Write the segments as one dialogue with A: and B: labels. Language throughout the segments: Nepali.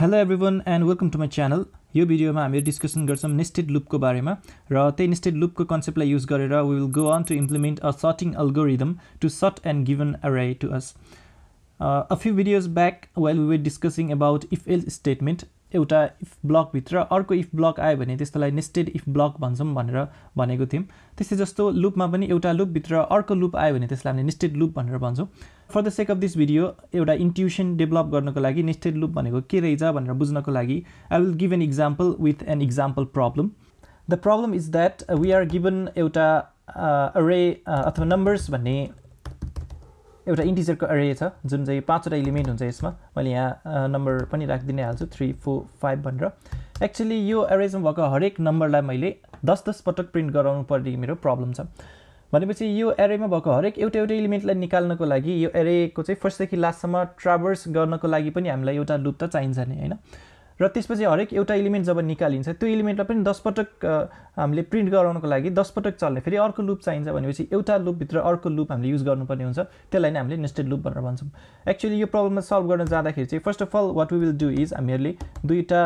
A: hello everyone and welcome to my channel यो भिडियोमा हामीले डिस्कसन गर्छौँ नेस्टेड लुपको बारेमा र त्यही नेस्टेड लुपको कन्सेप्टलाई युज गरेर we will go on to implement a sorting algorithm to sort and given a array to us a few videos back well we were discussing about if else statement एउटा इफ ब्लकभित्र अर्को इफ ब्लक आयो भने त्यस्तोलाई नेस्टेड इफ ब्लक भन्छौँ भनेर भनेको थियौँ त्यस्तै जस्तो लुपमा पनि एउटा लुपभित्र अर्को लुप आयो भने त्यसलाई हामीले नेस्टेड लुप भनेर भन्छौँ for the sake of this video एउटा इन्ट्युसन डेभलप गर्नको लागि नेस्टेड लुप भनेको के रहेछ भनेर बुझ्नको लागि I will give an example with an example problem the problem is that we are given एउटा अरे uh, uh, अथवा नम्बर्स भन्ने एउटा इन्टिजरको अरे छ जुन चाहिँ पाँचवटा इलिमेन्ट हुन्छ यसमा मैले यहाँ नम्बर uh, पनि राखिदिने हाल्छु थ्री फोर फाइभ भनेर एक्चुली यो एरेजमा भएको हरेक नम्बरलाई मैले दस दस पटक प्रिन्ट गराउनु पर्ने मेरो प्रब्लम छ भनेपछि यो एरेमा भएको हरेक एउटा एउटा इलिमेन्टलाई निकाल्नको लागि यो एरेको चाहिँ फर्स्टदेखि लास्टसम्म ट्राभर्स गर्नको लागि पनि हामीलाई एउटा लुप त चाहिन्छ नि होइन र त्यसपछि हरेक एउटा इलिमेन्ट जब निकालिन्छ त्यो इलिमेन्टलाई पनि दसपटक हामीले प्रिन्ट गराउनको लागि दसपटक चल्ने फेरि अर्को लुप चाहिन्छ भनेपछि एउटा लुपभित्र अर्को लुप हामीले युज गर्नुपर्ने हुन्छ त्यसलाई नै हामीले नेस्टेड लुप भनेर भन्छौँ एक्चुली यो प्रब्लममा सल्भ गर्न जाँदाखेरि चाहिँ first of all what we will do is हामीहरूले दुईवटा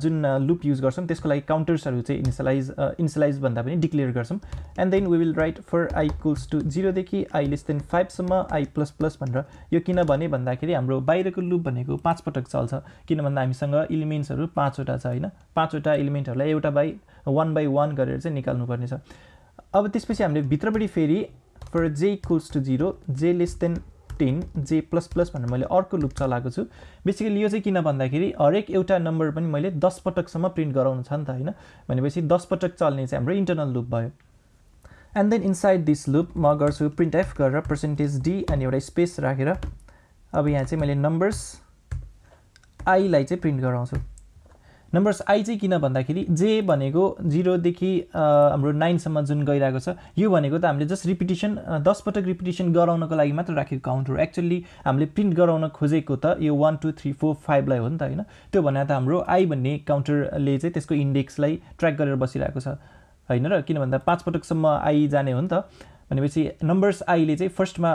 A: जुन लुप युज गर्छौँ त्यसको लागि काउन्टर्सहरू चाहिँ इनिसलाइज इनिसलाइज भन्दा पनि डिक्लेयर गर्छौँ and then we will write for i equals to जिरोदेखि आई लेस देन फाइभसम्म आई प्लस प्लस भनेर यो किनभने भन्दाखेरि हाम्रो बाहिरको लुप भनेको पाँच पटक चल्छ किन भन्दा हामीसँग इलिमेन्ट्सहरू पाँचवटा छ होइन पाँचवटा इलिमेन्टहरूलाई एउटा बाई वान बाई वान गरेर चाहिँ निकाल्नुपर्ने छ अब त्यसपछि हामीले भित्रपट्टि फेरि for j equals to zero j less than fourteen j plus plus भनेर मैले अर्को लुप चलाएको छु बेसिकली यो चाहिँ किन भन्दाखेरि हरेक एउटा नम्बर पनि मैले दस पटकसम्म प्रिन्ट गराउनु छ नि त होइन भनेपछि दस पटक चल्ने चाहिँ हाम्रो इन्टरनल लुप भयो and then inside this loop म गर्छु प्रिन्ट एफ गरेर पर्सेन्टेज डी अनि एउटा स्पेस राखेर अब यहाँ चाहिँ मैले नम्बर्स आईलाई चाहिँ प्रिन्ट गराउँछु नम्बर्स आई चाहिँ किन भन्दाखेरि जे भनेको जिरोदेखि हाम्रो नाइनसम्म जुन गइरहेको छ यो भनेको त हामीले जस्ट रिपिटेसन दसपटक रिपिटेसन गराउनको लागि मात्र राखेको काउन्टर हो एक्चुली हामीले प्रिन्ट गराउन खोजेको त यो वान टू थ्री फोर फाइभलाई हो नि त होइन त्यो भनेर त हाम्रो आई भन्ने काउन्टरले चाहिँ त्यसको इन्डेक्सलाई ट्र्याक गरेर बसिरहेको छ होइन र किन भन्दा पाँचपटकसम्म आई जाने हो नि त भनेपछि नम्बर्स आईले चाहिँ फर्स्टमा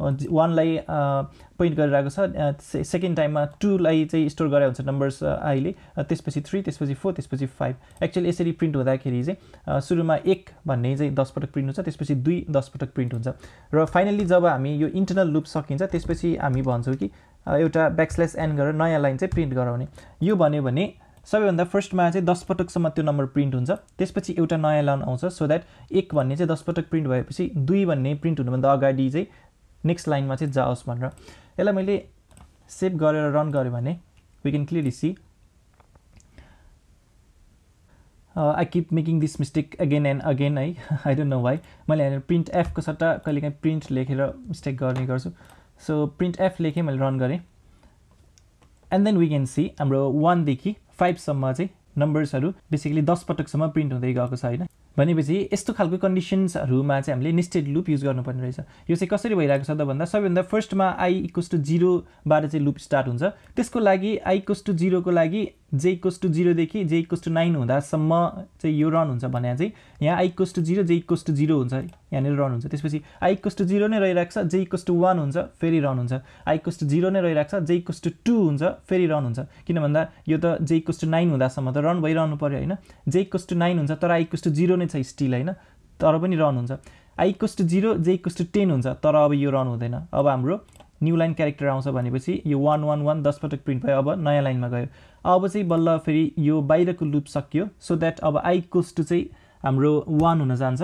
A: वानलाई पोइन्ट गरेर आएको छ सेकेन्ड टाइममा टूलाई चाहिँ स्टोर गरेर हुन्छ नम्बर्स आईले त्यसपछि थ्री त्यसपछि फोर त्यसपछि फाइभ एक्चुअली यसरी प्रिन्ट हुँदाखेरि चाहिँ सुरुमा एक भन्ने चाहिँ दसपटक प्रिन्ट हुन्छ त्यसपछि दुई दसपटक प्रिन्ट हुन्छ र फाइनल्ली जब हामी यो इन्टरनल लुप सकिन्छ त्यसपछि हामी भन्छौँ कि एउटा ब्याक्सलेस एन गरेर नयाँ लाइन चाहिँ प्रिन्ट गराउने यो भन्यो भने सबैभन्दा फर्स्टमा चाहिँ दस पटकसम्म त्यो नम्बर प्रिन्ट हुन्छ त्यसपछि एउटा नयाँ लाइन आउँछ सो द्याट एक भन्ने चाहिँ दस पटक प्रिन्ट भएपछि दुई भन्ने प्रिन्ट हुनुभन्दा अगाडि चाहिँ नेक्स्ट लाइनमा चाहिँ जाओस् भनेर यसलाई मैले सेभ गरेर रन गरेँ भने we can clearly see I keep making this mistake again and again है आई डोन्ट नो वाइ मैले यहाँनिर प्रिन्ट एफको सट्टा कहिलेकाहीँ प्रिन्ट लेखेर मिस्टेक गर्ने गर्छु सो प्रिन्ट एफ लेखेँ मैले रन गरेँ and then we can see हाम्रो वानदेखि फाइभसम्म चाहिँ नम्बर्सहरू बेसिकली दस पटकसम्म प्रिन्ट हुँदै गएको छ होइन भनेपछि यस्तो खालको कन्डिसन्सहरूमा चाहिँ हामीले निस्टेड लुप युज गर्नुपर्ने रहेछ यो चाहिँ कसरी भइरहेको छ त भन्दा सबैभन्दा फर्स्टमा आई इक्वस टु जिरोबाट चाहिँ लुप स्टार्ट हुन्छ त्यसको लागि आई इक्वस टु जिरोको लागि जे इक्वस टू जिरोदेखि जे इक्वस टू नाइन हुँदासम्म चाहिँ यो रन हुन्छ भने चाहिँ यहाँ i equals to zero j equals to zero हुन्छ यहाँनिर रन हुन्छ त्यसपछि आई इक्वस टू जिरो नै रहिरहेको छ जे इक्वस टू वान हुन्छ फेरि रन हुन्छ आई इक्वस टू जिरो नै रहिरहेको छ जे इक्वस टू टू हुन्छ फेरि रन हुन्छ किन भन्दा यो त जे इक्वस टू नाइन हुँदासम्म त रन भइरहनु पऱ्यो होइन जे इक्वस टू नाइन हुन्छ तर आई इक्वस टू जिरो नै छ स्टिल होइन तर पनि रन हुन्छ i equals to zero j equals to ten हुन्छ तर अब यो रन हुँदैन अब हाम्रो न्यू लाइन क्यारेक्टर आउँछ भनेपछि यो वान वान वान दस पटक प्रिन्ट भयो अब नयाँ लाइनमा गयो अब चाहिँ बल्ल फेरि यो बाहिरको लुप सकियो सो द्याट अब आई कोस टू चाहिँ हाम्रो वान हुन जान्छ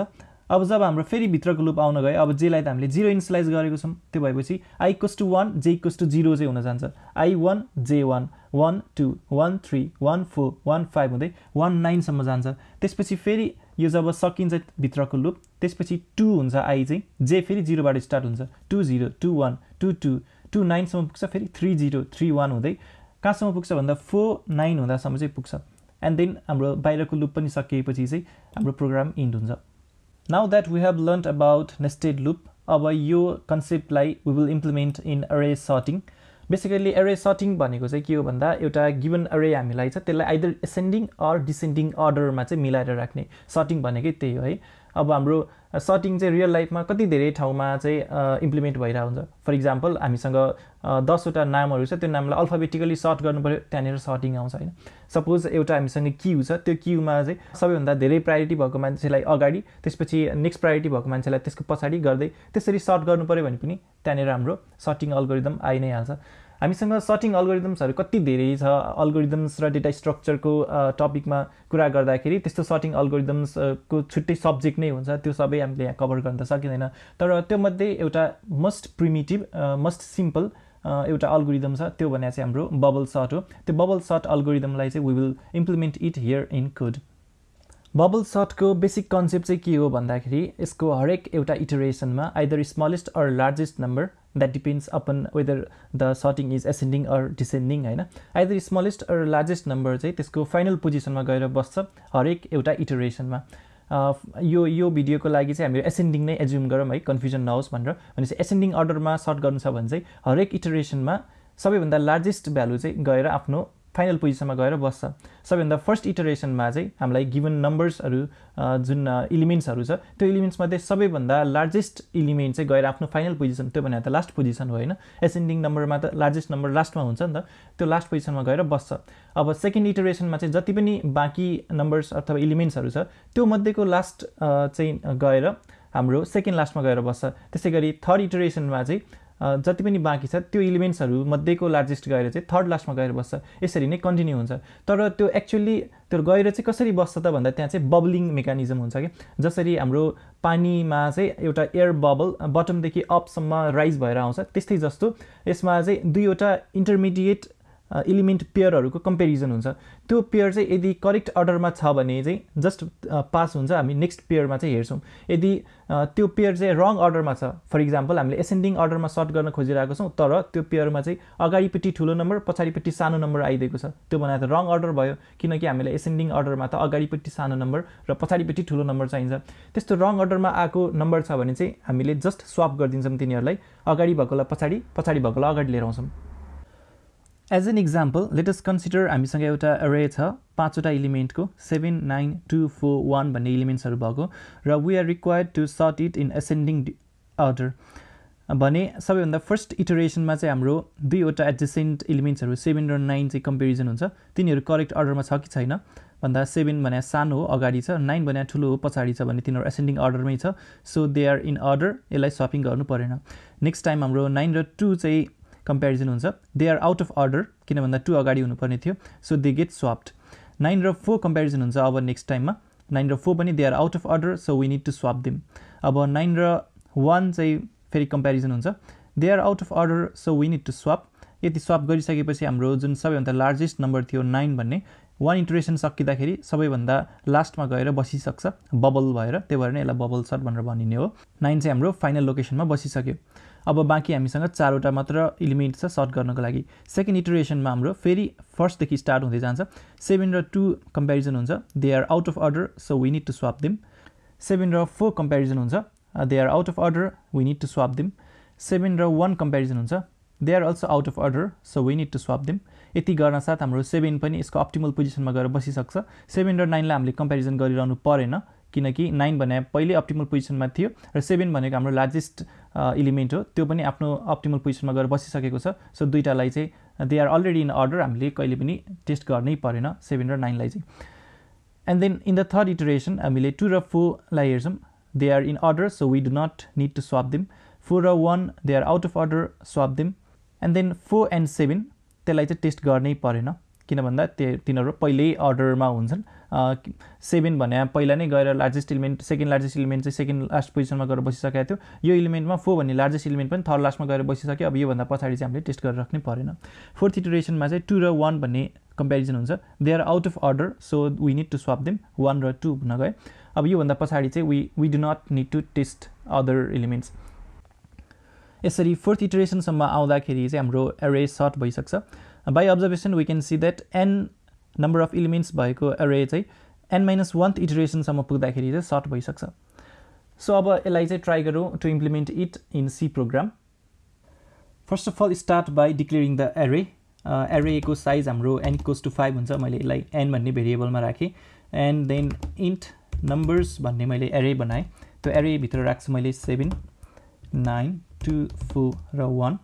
A: अब जब हाम्रो फेरि भित्रको लुप आउन गयो अब जेलाई त हामीले जिरो इन्सलाइज गरेको छौँ त्यो भएपछि i goes to one j equals to zero चाहिँ हुन जान्छ i one j one one two one three one four one five हुँदै वान नाइनसम्म जान्छ त्यसपछि फेरि यो जब सकिन्छ भित्रको लुप त्यसपछि टू हुन्छ आई चाहिँ जे फेरि जिरोबाट स्टार्ट हुन्छ two zero two one two two two नाइनसम्म पुग्छ फेरि थ्री जिरो थ्री वान हुँदै कहाँसम्म पुग्छ भन्दा फोर नाइन हुँदासम्म चाहिँ पुग्छ एन्ड देन हाम्रो बाहिरको लुप पनि सकिएपछि चाहिँ हाम्रो प्रोग्राम इन्ड हुन्छ now that we have learn about nested loop अब यो कन्सेप्टलाई we will implement in array sorting basically array sorting भनेको चाहिँ के हो भन्दा एउटा गिभन एरे हामीलाई छ त्यसलाई आइदर एसेन्डिङ अर डिसेन्डिङ अर्डरमा चाहिँ मिलाएर राख्ने सर्टिङ भनेकै त्यही हो है अब हाम्रो सटिङ चाहिँ रियल लाइफमा कति धेरै ठाउँमा चाहिँ इम्प्लिमेन्ट भइरहेको हुन्छ फर इक्जाम्पल हामीसँग दसवटा नामहरू छ त्यो नामलाई अल्फाबेटिकली सर्ट गर्नु पऱ्यो त्यहाँनिर सर्टिङ आउँछ होइन सपोज एउटा हामीसँग क्यु छ त्यो क्युमा चाहिँ सबैभन्दा धेरै प्रायोरिटी भएको मान्छेलाई अगाडि त्यसपछि नेक्स्ट प्रायोरिटी भएको मान्छेलाई त्यसको पछाडि गर्दै त्यसरी सर्ट गर्नु पऱ्यो भने पनि त्यहाँनिर हाम्रो सर्टिङ अल्गोरिदम आइ नै हाल्छ हामीसँग सर्टिङ अल्गोरिदम्सहरू कति धेरै छ अल्गोरिदम्स र डेटा स्ट्रक्चरको टपिकमा कुरा गर्दाखेरि त्यस्तो सर्टिङ अल्गोरिदम्सको छुट्टै सब्जेक्ट नै हुन्छ त्यो सबै हामीले यहाँ कभर गर्न त सकिँदैन तर त्योमध्ये एउटा मोस्ट प्रिमिटिभ मस्ट सिम्पल एउटा अल्गोरिदम छ त्यो भने चाहिँ हाम्रो बबल सर्ट हो त्यो बबल सर्ट अल्गोरिदमलाई चाहिँ we will implement it here in code bubble सर्टको बेसिक कन्सेप्ट चाहिँ के हो भन्दाखेरि यसको हरेक एउटा इटरेसनमा either smallest or largest number that depends upon whether the sorting is ascending or descending होइन either smallest or largest number चाहिँ त्यसको फाइनल पोजिसनमा गएर बस्छ हरेक एउटा इटरेसनमा यो यो भिडियोको लागि चाहिँ हामीले एसेन्डिङ नै एज्युम गरौँ है कन्फ्युजन नहोस् भनेर भनेपछि एसेन्डिङ अर्डरमा सर्ट गर्नु छ भने चाहिँ हरेक इटरेसनमा सबैभन्दा लार्जेस्ट भ्यालु चाहिँ गएर आफ्नो फाइनल पोजिसनमा गएर बस्छ सबैभन्दा फर्स्ट इटरेसनमा चाहिँ हामीलाई गिभन नम्बर्सहरू जुन इलिमेन्ट्सहरू छ त्यो इलिमेन्ट्समध्ये सबैभन्दा लार्जेस्ट इलिमेन्ट चाहिँ गएर आफ्नो फाइनल पोजिसन त्यो भनेर त लास्ट पोजिसन हो होइन एसेन्डिङ नम्बरमा त लार्जेस्ट नम्बर लास्टमा हुन्छ नि त त्यो लास्ट पोजिसनमा गएर बस्छ अब सेकेन्ड इटरेसनमा चाहिँ जति पनि बाँकी नम्बर्स अथवा इलिमेन्ट्सहरू छ त्यो मध्येको लास्ट चाहिँ गएर हाम्रो सेकेन्ड लास्टमा गएर बस्छ त्यसै गरी थर्ड इटरेसनमा चाहिँ जति पनि बाँकी छ त्यो इलिमेन्ट्सहरू मध्येको लार्जेस्ट गएर चाहिँ थर्ड लास्टमा गएर बस्छ यसरी नै कन्टिन्यू हुन्छ तर त्यो एक्चुली त्यो गएर चाहिँ कसरी बस्छ त भन्दा त्यहाँ चाहिँ बब्लिङ मेकानिजम हुन्छ कि जसरी हाम्रो पानीमा चाहिँ एउटा एयर बबल बटमदेखि अपसम्म राइज भएर आउँछ त्यस्तै जस्तो यसमा चाहिँ दुईवटा इन्टरमिडिएट इलिमेन्ट पेयरहरूको कम्पेरिजन हुन्छ त्यो पेयर चाहिँ यदि करेक्ट अर्डरमा छ भने चाहिँ जस्ट पास हुन्छ हामी नेक्स्ट पेयरमा चाहिँ हेर्छौँ यदि त्यो पेयर चाहिँ रङ अर्डरमा छ फर इक्जाम्पल हामीले एसेन्डिङ अर्डरमा सर्ट गर्न खोजिरहेको छौँ तर त्यो पेयरमा चाहिँ अगाडिपट्टि ठुलो नम्बर पछाडिपट्टि सानो नम्बर आइदिएको छ त्यो भन्दा त रङ अर्डर भयो किनकि हामीलाई एसेन्डिङ अर्डरमा त अगाडिपट्टि सानो नम्बर र पछाडिपट्टि ठुलो नम्बर चाहिन्छ त्यस्तो रङ अर्डरमा आएको नम्बर छ भने चाहिँ हामीले जस्ट स्वाप गरिदिन्छौँ तिनीहरूलाई अगाडि भएकोलाई पछाडि पछाडि भएकोलाई अगाडि लिएर आउँछौँ as an example let's consider हामीसँग एउटा रे छ पाँचवटा इलिमेन्टको seven nine two four one भन्ने इलिमेन्ट्सहरू भएको र we are required to sort it in ascending order भने सबैभन्दा फर्स्ट इटरेसनमा चाहिँ हाम्रो दुईवटा एडजेसेन्ट इलिमेन्ट्सहरू सेभेन र नाइन चाहिँ कम्पेरिजन हुन्छ तिनीहरू करेक्ट अर्डरमा छ कि छैन भन्दा सेभेन भने सानो हो अगाडि छ नाइन भने ठुलो हो पछाडि छ भने तिनीहरू एसेन्डिङ अर्डरमै छ so they are in order यसलाई सपिङ गर्नु परेन नेक्स्ट टाइम हाम्रो नाइन र टू चाहिँ कम्पेरिजन हुन्छ they are out of order किन भन्दा टू अगाडि हुनुपर्ने थियो so they get swapped nine र फोर कम्पेरिजन हुन्छ अब नेक्स्ट टाइममा नाइन र फोर पनि they are out of order so we need to swap them अब नाइन र वान चाहिँ फेरि कम्पेरिजन हुन्छ they are out of order so we need to swap यति स्वाप गरिसकेपछि हाम्रो जुन सबैभन्दा लार्जेस्ट नम्बर थियो नाइन भन्ने वान इन्टरेसन सकिँदाखेरि सबैभन्दा लास्टमा गएर बसिसक्छ बबल भएर त्यही भएर नै यसलाई बबल सर्ट भनेर भनिने हो नाइन चाहिँ हाम्रो फाइनल लोकेसनमा बसिसक्यो अब बाँकी हामीसँग चारवटा मात्र इलिमेन्ट छ सर्ट गर्नको लागि सेकेन्ड इटरेसनमा हाम्रो फेरि फर्स्टदेखि स्टार्ट हुँदै जान्छ सेभेन र टू कम्पेरिजन हुन्छ they are out of order so we need to swap them seven र फोर कम्पेरिजन हुन्छ they are out of order we need to swap them seven र वान कम्पेरिजन हुन्छ they are also out of order so we need to swap them यति गर्न साथ हाम्रो सेभेन पनि यसको अप्टिमल पोजिसनमा गएर बसिसक्छ सेभेन र नाइनलाई हामीले कम्पेरिजन गरिरहनु परेन किनकि नाइन भने पहिले अप्टिमल पोजिसनमा थियो र सेभेन भनेको हाम्रो लार्जेस्ट इलिमेन्ट हो त्यो पनि आफ्नो अप्टिमल पोजिसनमा गएर बसिसकेको छ सो दुइटालाई चाहिँ they are already in order हामीले कहिले पनि टेस्ट गर्नै परेन सेभेन र नाइनलाई चाहिँ and then in the third iteration हामीले टू र फोरलाई हेर्छौँ they are in order so we do not need to swap them four र one they are out of order swap them and then four and seven त्यसलाई चाहिँ टेस्ट गर्नै परेन किन भन्दा त्यो तिनीहरू पहिल्यै अर्डरमा हुन्छन् सेभेन भने पहिला नै गएर largest element second largest element चाहिँ सेकेन्ड लास्ट पोजिसनमा गएर बसिसकेको थियो यो इलिमेन्टमा फोर भन्ने लार्जेस्ट इलिमेन्ट पनि थर्ड लास्टमा गएर बसिसक्यो अब योभन्दा पछाडि चाहिँ हामीले टेस्ट गरेर राख्नै परेन फोर्थ इटरेसनमा चाहिँ टू र वान भन्ने कम्पेरिजन हुन्छ they are out of order so we need to swap them one र टू हुन गए अब योभन्दा पछाडि चाहिँ we we do not need to test other elements यसरी फोर्थ इटरेसनसम्म आउँदाखेरि चाहिँ हाम्रो एरे सर्ट भइसक्छ by observation we can see that n number of elements भएको एरे चाहिँ एन माइनस वान इटरेसनसम्म पुग्दाखेरि चाहिँ सर्ट भइसक्छ सो अब यसलाई चाहिँ ट्राई गरौँ to implement it in C program first of all start by declaring the array एरेको साइज हाम्रो एन इक्वल्स टु फाइभ हुन्छ मैले यसलाई एन भन्ने भेरिएबलमा राखेँ एन्ड देन इन्ट नम्बर्स भन्ने मैले एरे बनाएँ त्यो एरेभित्र राख्छु मैले सेभेन नाइन टू फोर र वान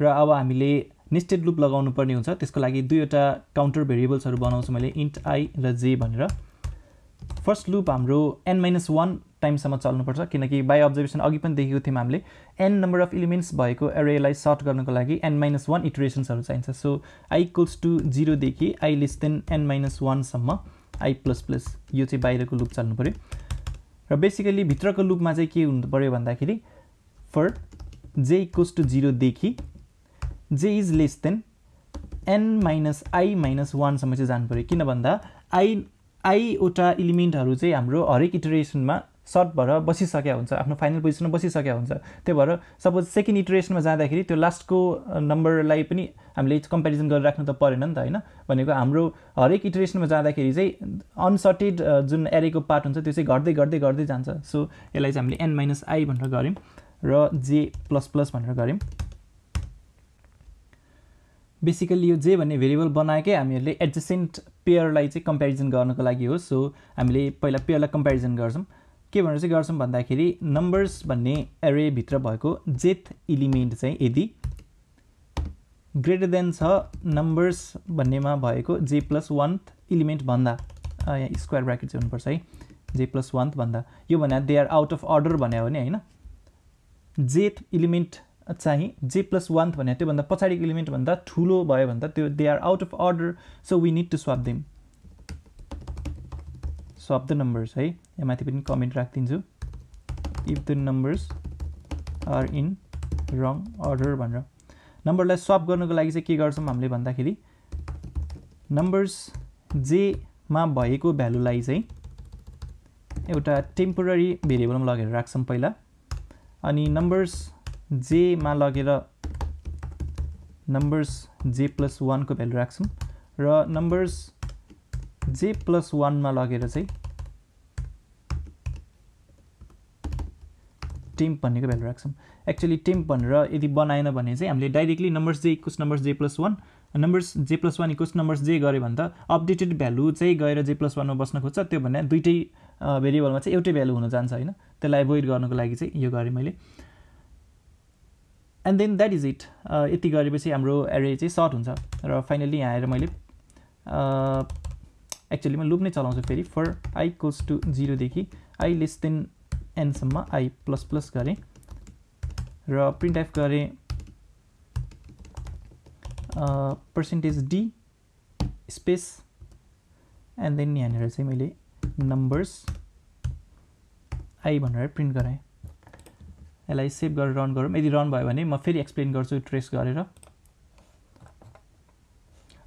A: र अब हामीले नेस्टेड लुप लगाउनु लगाउनुपर्ने हुन्छ त्यसको लागि दुईवटा काउन्टर भेरिएबल्सहरू बनाउँछु मैले इन्ट आई र जे भनेर फर्स्ट लुप हाम्रो एन माइनस वान टाइमसम्म चल्नुपर्छ किनकि बाई अब्जर्भेसन अघि पनि देखेको थियौँ हामीले एन नम्बर अफ इलिमेन्ट्स भएको एरेलाई सर्ट गर्नको लागि एन माइनस वान इटरेसन्सहरू चाहिन्छ सो आई इक्वल्स टु जिरोदेखि i less than n minus वानसम्म आई प्लस प्लस यो चाहिँ बाहिरको लुप चल्नु पऱ्यो र बेसिकली भित्रको लुपमा चाहिँ के हुनु पऱ्यो भन्दाखेरि फर जे इक्वल्स टु जिरोदेखि j is less than n minus i minus वानसम्म चाहिँ जानु पऱ्यो किन भन्दा आई आईवटा इलिमेन्टहरू चाहिँ हाम्रो हरेक इटरेसनमा सर्ट भएर बसिसकेका हुन्छ आफ्नो फाइनल पोजिसनमा बसिसकेका हुन्छ त्यही भएर सपोज सेकेन्ड इटरेसनमा जाँदाखेरि त्यो लास्टको नम्बरलाई पनि हामीले कम्पेरिजन गरेर राख्नु त परेन नि त होइन भनेको हाम्रो हरेक इटरेसनमा जाँदाखेरि चाहिँ अनसर्टेड जुन एरेको पार्ट हुन्छ त्यो चाहिँ घट्दै घट्दै घट्दै जान्छ सो यसलाई चाहिँ हामीले एन माइनस आई भनेर गऱ्यौँ र जे प्लस प्लस भनेर गऱ्यौँ बेसिकल्ली यो जे भन्ने भेरिएबल बनाएकै हामीहरूले एडजेसेन्ट पेयरलाई चाहिँ कम्पेरिजन गर्नको लागि हो सो हामीले पहिला पेयरलाई कम्पेरिजन गर्छौँ के भनेर चाहिँ गर्छौँ भन्दाखेरि नम्बर्स भन्ने एरेभित्र भएको जेथ इलिमेन्ट चाहिँ यदि ग्रेटर देन छ नम्बर्स भन्नेमा भएको जे प्लस वान भन्दा यहाँ स्क्वायर ब्राकेट चाहिँ हुनुपर्छ है जे प्लस वान भन्दा यो भने they are out of order भन्यो भने होइन जेथ इलिमेन्ट चाहिँ जे प्लस वान भने त्योभन्दा पछाडिको इलिमेन्टभन्दा ठुलो भयो भन्दा त्यो they are out of order so we need to swap them swap the numbers है यहाँ माथि पनि कमेन्ट राखिदिन्छु if the numbers are in wrong order भनेर नम्बरलाई स्वाप गर्नुको लागि चाहिँ के गर्छौँ हामीले भन्दाखेरि नम्बर्स जेमा भएको भ्यालुलाई चाहिँ एउटा टेम्पोररी भेरिएबलमा लगेर राख्छौँ पहिला अनि नम्बर्स जेमा लगेर नम्बर्स जे प्लस वानको भ्यालु राख्छौँ र नम्बर्स जे प्लस वानमा लगेर चाहिँ टेम्प भन्नेको भ्यालु राख्छौँ एक्चुली टेम्प भनेर यदि बनाएन भने चाहिँ हामीले directly numbers j equals numbers j plus one numbers j plus one equals numbers j गऱ्यो भने त अपडेटेड भ्यालु चाहिँ गएर जे प्लस वानमा बस्न खोज्छ त्यो भन्दा दुइटै भेरिएबलमा चाहिँ एउटै भ्यालु हुन जान्छ होइन त्यसलाई एभोइड गर्नुको लागि चाहिँ यो गरेँ मैले and then that is it यति गरेपछि हाम्रो एरे चाहिँ सर्ट हुन्छ र फाइनल्ली यहाँ आएर मैले एक्चुली uh, म लुप नै चलाउँछु फेरि फर आई कोस टु जिरोदेखि आई लेस देन एनसम्म आई प्लस प्लस गरेँ र प्रिन्ट एफ गरेँ percentage d space and then यहाँनिर चाहिँ मैले नम्बर्स आई भनेर प्रिन्ट गराएँ यसलाई सेभ गरेर रन गरौँ यदि रन भयो भने म फेरि एक्सप्लेन गर्छु ट्रेस गरेर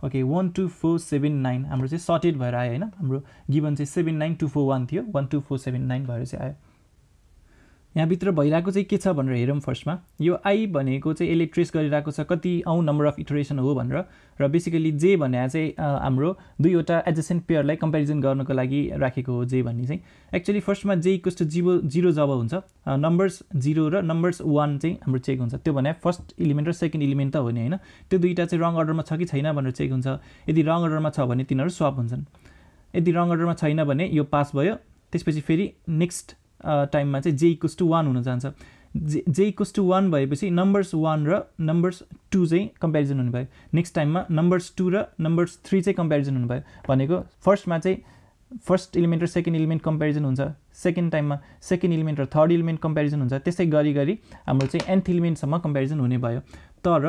A: okay one two four seven nine हाम्रो चाहिँ सर्टेड भएर आयो होइन हाम्रो गिभन चाहिँ seven nine two four one थियो one two four seven nine भएर चाहिँ आयो यहाँभित्र भइरहेको चाहिँ के छ भनेर हेरौँ फर्स्टमा यो आई भनेको चाहिँ यसले ट्रेस गरिरहेको छ कति औ नम्बर अफ इटरेसन हो भनेर र बेसिकली जे भने चाहिँ हाम्रो दुईवटा एडजसेन्ट पेयरलाई कम्पेरिजन गर्नको लागि राखेको हो जे भन्ने चाहिँ एक्चुली फर्स्टमा जे इक्वस जिरो जिरो जब हुन्छ नम्बर्स जिरो र नम्बर्स वान चाहिँ हाम्रो चेक हुन्छ त्यो भने फर्स्ट इलिमेन्ट र सेकेन्ड इलिमेन्ट त हो नि होइन त्यो दुईवटा चाहिँ रङ अर्डरमा छ कि छैन भनेर चेक हुन्छ यदि रङ अर्डरमा छ भने तिनीहरू स्वप हुन्छन् यदि रङ अर्डरमा छैन भने यो पास भयो त्यसपछि फेरि नेक्स्ट टाइममा चाहिँ जे इक्वस टू वान हुन जान्छ j j equals to one भएपछि नम्बर्स वान र नम्बर्स टू चाहिँ कम्पेरिजन भयो नेक्स्ट टाइममा नम्बर्स टू र नम्बर्स थ्री चाहिँ कम्पेरिजन भयो भनेको फर्स्टमा चाहिँ फर्स्ट इलिमेन्ट र सेकेन्ड इलिमेन्ट कम्पेरिजन हुन्छ सेकेन्ड टाइममा सेकेन्ड इलिमेन्ट र थर्ड इलिमेन्ट कम्पेरिजन हुन्छ त्यसै गरी गरी हाम्रो चाहिँ एन्थ इलिमेन्टसम्म कम्पेरिजन हुने भयो तर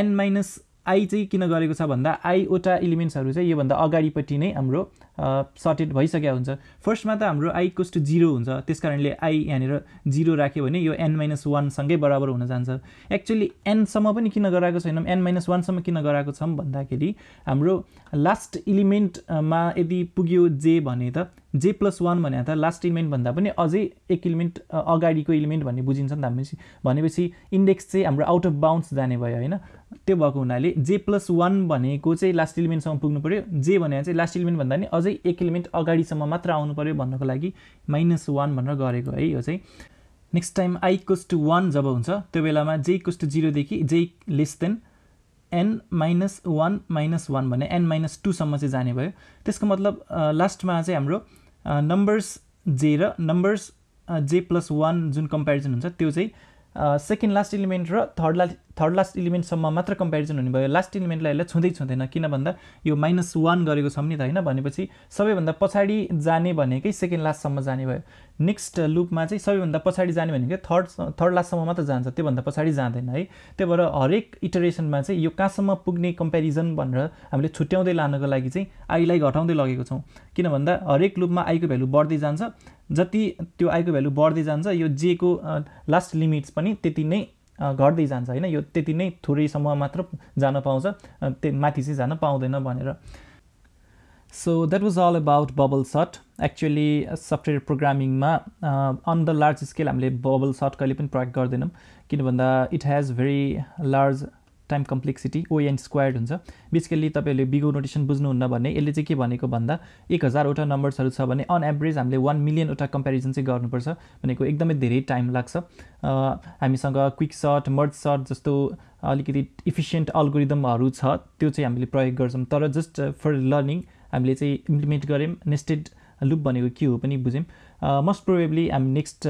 A: एन माइनस आई चाहिँ किन गरेको छ भन्दा आईवटा इलिमेन्ट्सहरू चाहिँ योभन्दा अगाडिपट्टि नै हाम्रो सर्टेड भइसकेको हुन्छ फर्स्टमा त हाम्रो आई कोस्ट जिरो हुन्छ त्यस कारणले आई यहाँनिर जिरो राख्यो भने यो एन माइनस वानसँगै बराबर हुन जान्छ एक्चुअली एनसम्म पनि किन गराएको छैनौँ एन माइनस वानसम्म किन गराएको छौँ भन्दाखेरि हाम्रो लास्ट इलिमेन्टमा यदि पुग्यो जे भने त जे प्लस वान भने त लास्ट इलिमेन्ट भन्दा पनि अझै एक इलिमेन्ट अगाडिको इलिमेन्ट भन्ने बुझिन्छ नि त हामी भनेपछि इन्डेक्स चाहिँ हाम्रो आउट अफ बााउन्स जाने भयो होइन त्यो भएको हुनाले जे प्लस वान भनेको चाहिँ लास्ट इलिमेन्टसम्म पुग्नु पऱ्यो जे भने चाहिँ लास्ट इलिमेन्ट भन्दा पनि अझै एक इलिमेन्ट अगाडिसम्म मात्र आउनु पऱ्यो भन्नको लागि माइनस वान भनेर गरेको है यो चाहिँ next time i equals to one जब हुन्छ त्यो बेलामा जे इक्वस टु जिरोदेखि j less than n minus one minus one भने एन माइनस टूसम्म चाहिँ जाने भयो त्यसको मतलब लास्टमा चाहिँ हाम्रो नम्बर्स जे र नम्बर्स जे प्लस वान जुन कम्पेरिजन हुन्छ त्यो चाहिँ सेकेन्ड लास्ट इलिमेन्ट र थर्ड लास्ट थर्ड लास्ट इलिमेन्टसम्म मात्र कम्पेरिजन हुने भयो लास्ट इलिमेन्टलाई यसले छुँदै छुँदैन किन भन्दा यो माइनस वान गरेको छौँ नि त होइन भनेपछि सबैभन्दा पछाडि जाने भनेकै सेकेन्ड लास्टसम्म जाने भयो नेक्स्ट लुपमा चाहिँ सबैभन्दा पछाडि जाने भनेको थर्ड थर्ड लास्टसम्म मात्र जान्छ त्योभन्दा पछाडि जाँदैन है त्यही भएर हरेक इटरेसनमा चाहिँ यो कहाँसम्म पुग्ने कम्पेरिजन भनेर हामीले छुट्याउँदै लानको लागि चाहिँ आईलाई घटाउँदै लगेको छौँ किन भन्दा हरेक लुपमा आईको भ्यालु बढ्दै जान्छ जति त्यो आइको भ्यालु बढ्दै जान्छ यो जेको लास्ट लिमिट्स पनि त्यति नै घट्दै जान्छ होइन यो त्यति नै थोरै थोरैसम्म मात्र जान पाउँछ त्यो माथि चाहिँ जान पाउँदैन भनेर so that was all about bubble sort actually software प्रोग्रामिङमा अन द लार्ज स्केल हामीले बबल सर्ट कहिले पनि प्रयोग गर्दैनौँ किन भन्दा it has very large time complexity O N square हुन्छ बेसिकल्ली तपाईँहरूले बिगो नोटेसन बुझ्नुहुन्न भने यसले चाहिँ के भनेको भन्दा एक हजारवटा नम्बर्सहरू छ भने अन एभरेज हामीले वान मिलियनवटा कम्पेरिजन चाहिँ गर्नुपर्छ भनेको एकदमै धेरै टाइम लाग्छ हामीसँग क्विक सर्ट मर्ज सर्ट जस्तो अलिकति इफिसियन्ट अल्गोरिदमहरू छ त्यो चाहिँ हामीले प्रयोग गर्छौँ तर जस्ट फर लर्निङ हामीले चाहिँ इम्प्लिमेन्ट गऱ्यौँ नेस्टेड लुप भनेको के हो पनि बुझ्यौँ मोस्ट प्रोबेब्ली हामी नेक्स्ट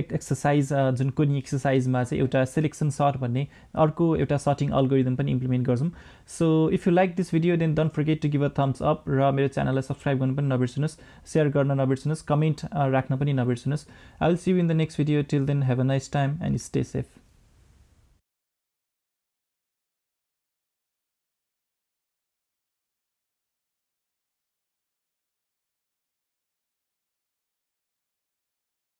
A: एक्सर्साइज जुन कुनै एक्सर्साइजमा चाहिँ एउटा सेलेक्सन सर्ट भन्ने अर्को एउटा सर्टिङ अल्गोरिदम पनि इम्प्लिमेन्ट गर्छौँ so if you like this video then don't forget to give a thumbs up र मेरो च्यानललाई सब्सक्राइब गर्नु पनि नबिर्सिनुहोस् सेयर गर्न नबिर्सिनुहोस् कमेन्ट राख्न पनि नबिर्सिनुहोस् I will see you in the next video till then have a nice time and stay safe